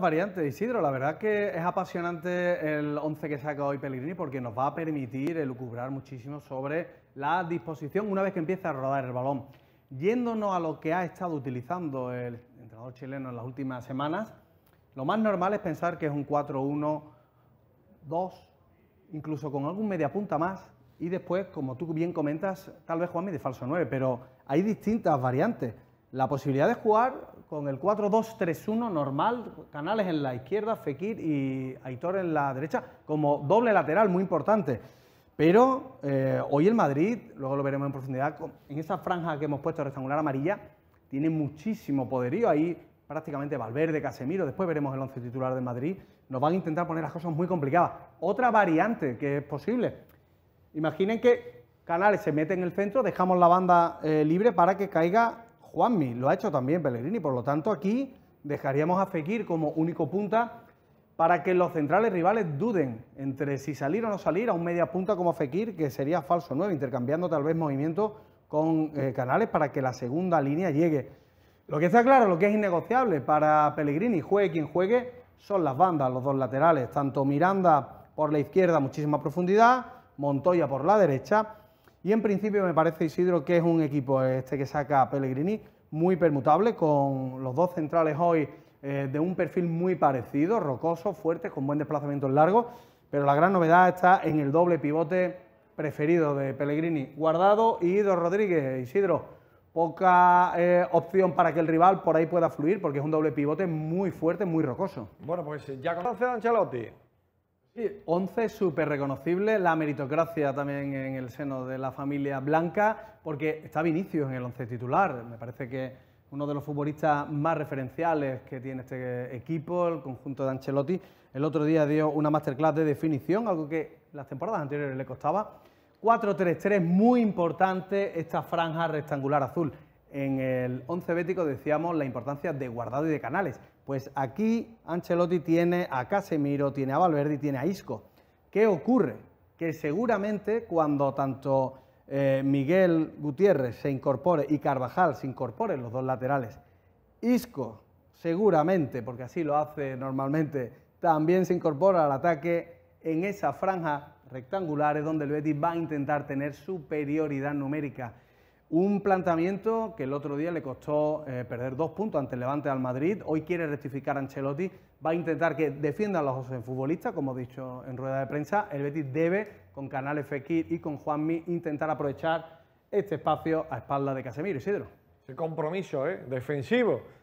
variantes, Isidro. La verdad que es apasionante el 11 que saca hoy Pellegrini porque nos va a permitir elucubrar muchísimo sobre la disposición una vez que empieza a rodar el balón. Yéndonos a lo que ha estado utilizando el entrenador chileno en las últimas semanas, lo más normal es pensar que es un 4-1-2, incluso con algún media punta más, y después, como tú bien comentas, tal vez Juanmi de falso 9, pero hay distintas variantes. La posibilidad de jugar con el 4-2-3-1 normal, Canales en la izquierda, Fekir y Aitor en la derecha, como doble lateral, muy importante. Pero eh, hoy el Madrid, luego lo veremos en profundidad, en esa franja que hemos puesto rectangular amarilla, tiene muchísimo poderío. Ahí prácticamente Valverde, Casemiro, después veremos el once titular de Madrid, nos van a intentar poner las cosas muy complicadas. Otra variante que es posible. Imaginen que Canales se mete en el centro, dejamos la banda eh, libre para que caiga Juanmi, lo ha hecho también Pellegrini, por lo tanto aquí dejaríamos a Fekir como único punta para que los centrales rivales duden entre si salir o no salir a un media punta como Fekir, que sería falso nuevo, intercambiando tal vez movimiento con eh, Canales para que la segunda línea llegue. Lo que está claro, lo que es innegociable para Pellegrini, juegue quien juegue, son las bandas, los dos laterales, tanto Miranda por la izquierda, muchísima profundidad, Montoya por la derecha y en principio me parece, Isidro, que es un equipo este que saca Pellegrini muy permutable, con los dos centrales hoy eh, de un perfil muy parecido, rocoso, fuerte, con buen desplazamiento largo. Pero la gran novedad está en el doble pivote preferido de Pellegrini, Guardado y Ido Rodríguez. Isidro, poca eh, opción para que el rival por ahí pueda fluir, porque es un doble pivote muy fuerte, muy rocoso. Bueno, pues ya conoce a Ancelotti. Sí, 11 súper reconocible, la meritocracia también en el seno de la familia blanca, porque estaba Vinicius en el 11 titular, me parece que uno de los futbolistas más referenciales que tiene este equipo, el conjunto de Ancelotti. El otro día dio una masterclass de definición, algo que las temporadas anteriores le costaba. 4-3-3, muy importante esta franja rectangular azul en el 11 bético decíamos la importancia de guardado y de canales. Pues aquí Ancelotti tiene a Casemiro, tiene a Valverde tiene a Isco. ¿Qué ocurre? Que seguramente cuando tanto eh, Miguel Gutiérrez se incorpore y Carvajal se incorporen los dos laterales, Isco seguramente, porque así lo hace normalmente, también se incorpora al ataque en esa franja rectangular es donde el Betis va a intentar tener superioridad numérica un planteamiento que el otro día le costó eh, perder dos puntos ante el Levante al Madrid. Hoy quiere rectificar a Ancelotti. Va a intentar que defiendan los futbolistas, como he dicho en rueda de prensa. El Betis debe, con Canales Fekir y con Juanmi, intentar aprovechar este espacio a espaldas de Casemiro. Isidro. Ese compromiso, ¿eh? Defensivo.